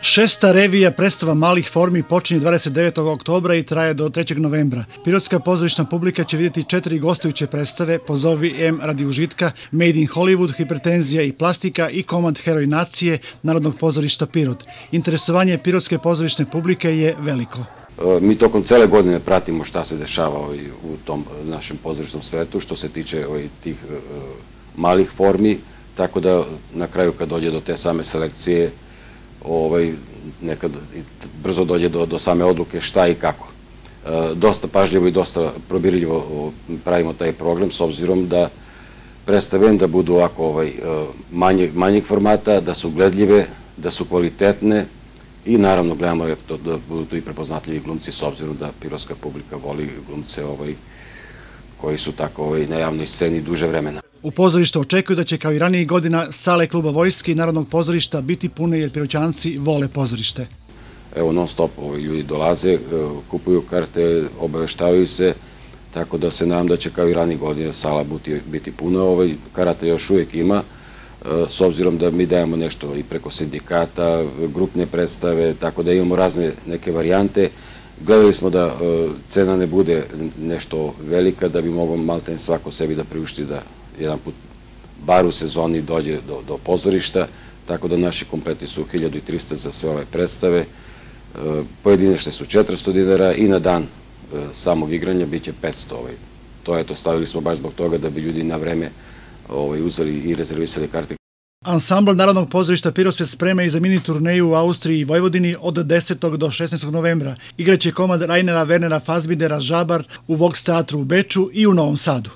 Šesta revija predstava malih formi počinje 29. oktobra i traje do 3. novembra. Pirotska pozorišna publika će vidjeti četiri gostujuće predstave Pozovi M radi užitka, Made in Hollywood, Hipertenzija i plastika i komand Heroj nacije Narodnog pozorišta Pirot. Interesovanje pirotske pozorišne publike je veliko. E, mi tokom cele godine pratimo šta se dešava ovaj, u tom e, našem pozorišnom svetu što se tiče ovaj, tih e, malih formi, tako da na kraju kad dođe do te same selekcije ovaj, nekad brzo dođe do, do same odluke šta i kako. E, dosta pažljivo i dosta probirljivo pravimo taj program s obzirom da predstavljam da budu ovako ovaj, e, manje, manjeg formata, da su gledljive, da su kvalitetne i naravno gledamo da, to, da budu tu i prepoznatljivi glumci s obzirom da pirotska publika voli glumce ovaj, koji su tako ovaj, na javnoj sceni duže vremena. U pozorištu očekuju da će kao i ranijih godina sale kluba vojske i narodnog pozorišta biti pune jer piroćanci vole pozorište. Evo non stop ovi ljudi dolaze, e, kupuju karte, obaveštavaju se, tako da se nadam da će kao i ranijih godina sala biti, biti puna. Ovaj karata još uvijek ima, e, s obzirom da mi dajemo nešto i preko sindikata, grupne predstave, tako da imamo razne neke varijante. Gledali smo da e, cena ne bude nešto velika, da bi mogo malten svako sebi da priušti da jedan put bar u sezoni dođe do, do pozorišta, tako da naši kompleti su 1300 za sve ove predstave, e, pojedinačne su 400 dinara i na dan e, samog igranja bit će 500. Ovaj. To je to stavili smo baš zbog toga da bi ljudi na vreme ovaj, uzeli i rezervisali karte. Ansambl Narodnog pozorišta Piro se sprema i za mini turneju u Austriji i Vojvodini od 10. do 16. novembra. Igraće komad Rainera Wernera Fazbidera Žabar u Vox teatru u Beču i u Novom Sadu.